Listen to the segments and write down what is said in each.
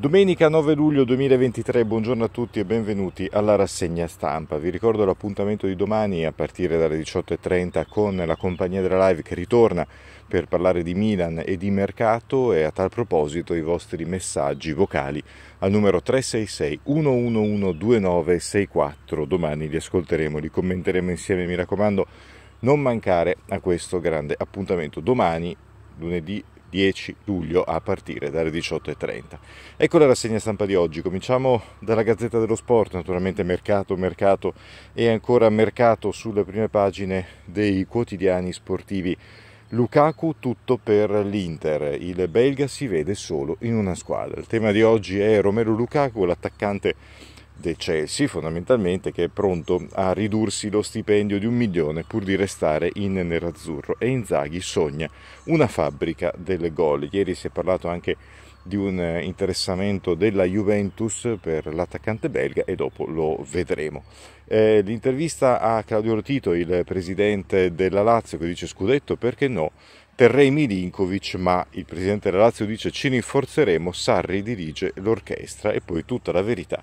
Domenica 9 luglio 2023, buongiorno a tutti e benvenuti alla rassegna stampa. Vi ricordo l'appuntamento di domani a partire dalle 18.30 con la compagnia della live che ritorna per parlare di Milan e di mercato e a tal proposito i vostri messaggi vocali al numero 366 111 2964. Domani li ascolteremo, li commenteremo insieme, mi raccomando non mancare a questo grande appuntamento domani, lunedì 10 luglio a partire dalle 18.30. Ecco la rassegna stampa di oggi, cominciamo dalla Gazzetta dello Sport, naturalmente mercato, mercato e ancora mercato sulle prime pagine dei quotidiani sportivi. Lukaku tutto per l'Inter, il belga si vede solo in una squadra. Il tema di oggi è Romero Lukaku, l'attaccante Chelsea fondamentalmente che è pronto a ridursi lo stipendio di un milione pur di restare in nerazzurro e Inzaghi sogna una fabbrica del gol. Ieri si è parlato anche di un eh, interessamento della Juventus per l'attaccante belga e dopo lo vedremo. Eh, l'intervista a Claudio Rotito, il presidente della Lazio, che dice scudetto perché no, terrei Milinkovic, ma il presidente della Lazio dice ci rinforzeremo, Sarri dirige l'orchestra e poi tutta la verità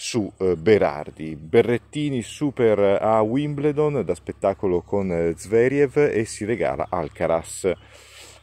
su eh, Berardi. Berrettini super a Wimbledon da spettacolo con eh, Zveriev e si regala Alcaraz.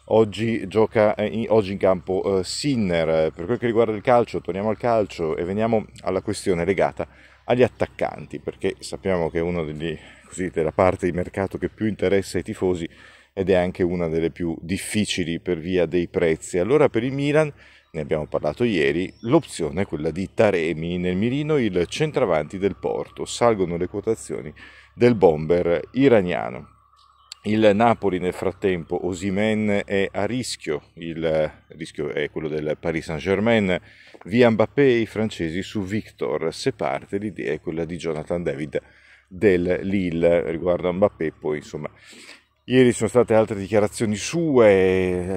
Oggi gioca eh, in, oggi in campo Sinner. Per quel che riguarda il calcio, torniamo al calcio e veniamo alla questione legata agli attaccanti, perché sappiamo che è una della parte di mercato che più interessa ai tifosi ed è anche una delle più difficili per via dei prezzi. Allora per il Milan ne abbiamo parlato ieri, l'opzione è quella di Taremi nel mirino il centravanti del Porto, salgono le quotazioni del bomber iraniano. Il Napoli nel frattempo, Osimen è a rischio, il rischio è quello del Paris Saint-Germain, via Mbappé e i francesi su Victor, se parte l'idea è quella di Jonathan David del Lille riguardo a Mbappé, poi insomma Ieri sono state altre dichiarazioni sue,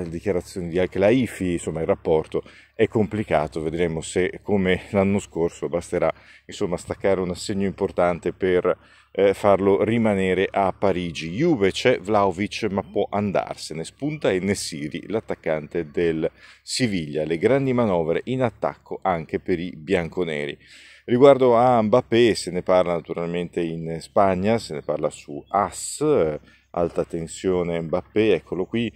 eh, dichiarazioni di anche la insomma il rapporto è complicato, vedremo se come l'anno scorso basterà insomma, staccare un assegno importante per eh, farlo rimanere a Parigi. Juve c'è Vlaovic ma può andarsene, spunta e Nessiri l'attaccante del Siviglia, le grandi manovre in attacco anche per i bianconeri. Riguardo a Mbappé se ne parla naturalmente in Spagna, se ne parla su AS eh, alta tensione Mbappé, eccolo qui.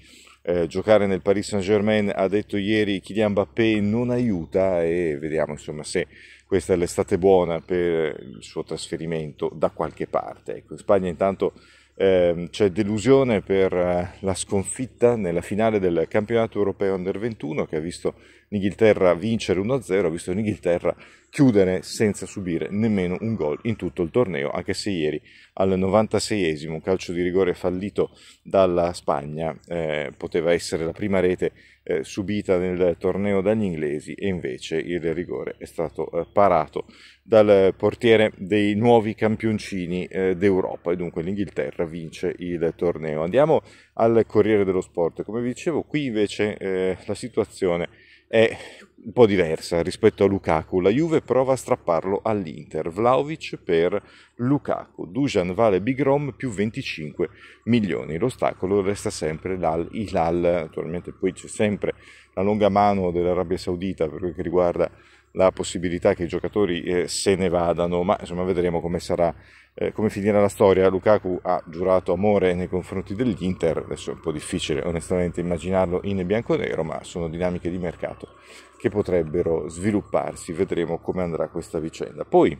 Eh, giocare nel Paris Saint-Germain, ha detto ieri Kylian Mbappé, non aiuta e vediamo insomma se questa è l'estate buona per il suo trasferimento da qualche parte. Ecco, in Spagna intanto eh, c'è delusione per eh, la sconfitta nella finale del campionato europeo Under 21 che ha visto l'Inghilterra vincere 1-0, ha visto l'Inghilterra chiudere senza subire nemmeno un gol in tutto il torneo, anche se ieri al 96esimo un calcio di rigore fallito dalla Spagna eh, poteva essere la prima rete eh, subita nel torneo dagli inglesi e invece il rigore è stato eh, parato dal portiere dei nuovi campioncini eh, d'Europa e dunque l'Inghilterra vince il torneo. Andiamo al Corriere dello Sport, come vi dicevo qui invece eh, la situazione è è un po' diversa rispetto a Lukaku. La Juve prova a strapparlo all'Inter. Vlaovic per Lukaku. Dujan vale Bigrom più 25 milioni. L'ostacolo resta sempre dal Hilal. Naturalmente poi c'è sempre la lunga mano dell'Arabia Saudita per quel che riguarda la possibilità che i giocatori eh, se ne vadano, ma insomma vedremo come, sarà, eh, come finirà la storia. Lukaku ha giurato amore nei confronti dell'Inter, adesso è un po' difficile onestamente immaginarlo in bianco-nero, ma sono dinamiche di mercato che potrebbero svilupparsi, vedremo come andrà questa vicenda. Poi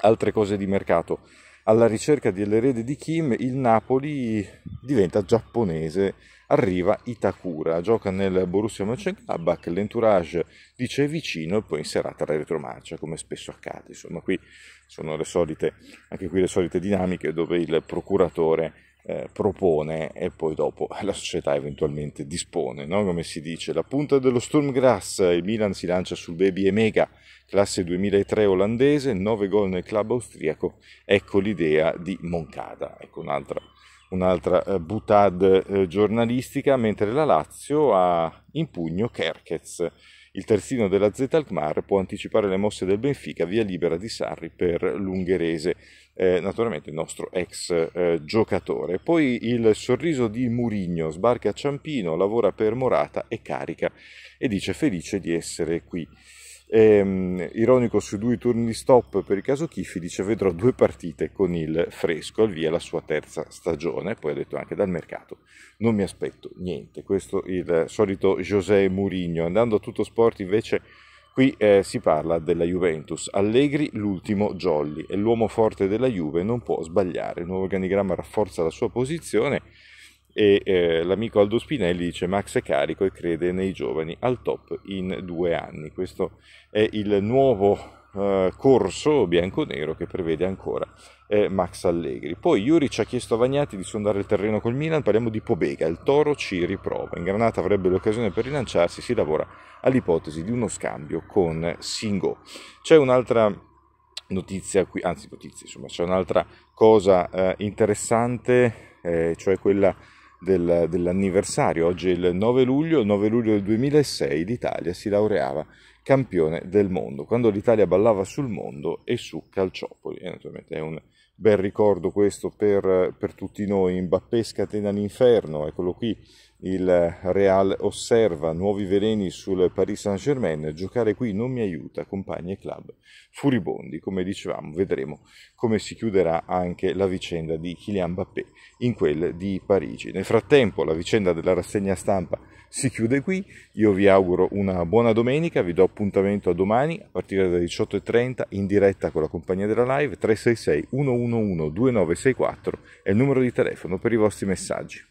altre cose di mercato. Alla ricerca dell'erede di Kim, il Napoli diventa giapponese arriva Itakura, gioca nel Borussia Mönchengladbach, l'entourage dice vicino e poi in serata la retromarcia, come spesso accade. Insomma, qui sono le solite, anche qui le solite dinamiche dove il procuratore eh, propone e poi dopo la società eventualmente dispone, no? come si dice. La punta dello Sturmgrass, il Milan si lancia sul Baby Emega, classe 2003 olandese, 9 gol nel club austriaco, ecco l'idea di Moncada, ecco un'altra, un'altra eh, eh, giornalistica, mentre la Lazio ha in pugno Kerkez, il terzino della Z Alkmaar può anticipare le mosse del Benfica via libera di Sarri per l'ungherese, eh, naturalmente il nostro ex eh, giocatore. Poi il sorriso di Murigno sbarca a Ciampino, lavora per Morata e carica e dice felice di essere qui ehm, ironico sui due turni di stop per il caso Chiffi dice vedrò due partite con il fresco al via la sua terza stagione poi ha detto anche dal mercato non mi aspetto niente questo il solito José Mourinho andando a tutto sport invece Qui eh, si parla della Juventus. Allegri l'ultimo jolly è l'uomo forte della Juve, non può sbagliare. Il nuovo organigramma rafforza la sua posizione e eh, l'amico Aldo Spinelli dice Max è carico e crede nei giovani al top in due anni. Questo è il nuovo eh, corso bianco-nero che prevede ancora eh, Max Allegri. Poi Iuri ci ha chiesto a Vagnati di sondare il terreno col Milan, parliamo di Pobega, il Toro ci riprova. In Granata avrebbe l'occasione per rilanciarsi, si lavora all'ipotesi di uno scambio con Singo. C'è un'altra notizia qui, anzi notizia, insomma, c'è un'altra cosa eh, interessante, eh, cioè quella del, dell'anniversario, oggi è il 9 luglio, 9 luglio del 2006 l'Italia si laureava campione del mondo, quando l'Italia ballava sul mondo e su Calciopoli, e naturalmente è un bel ricordo questo per, per tutti noi, Mbappé scatena l'inferno, eccolo qui, il Real osserva nuovi veleni sul Paris Saint-Germain, giocare qui non mi aiuta, compagni e club furibondi, come dicevamo, vedremo come si chiuderà anche la vicenda di Kylian Mbappé in quel di Parigi. Nel frattempo la vicenda della rassegna stampa si chiude qui, io vi auguro una buona domenica, vi do appuntamento a domani a partire dalle 18.30 in diretta con la compagnia della live 366 111. 311 2964 è il numero di telefono per i vostri messaggi.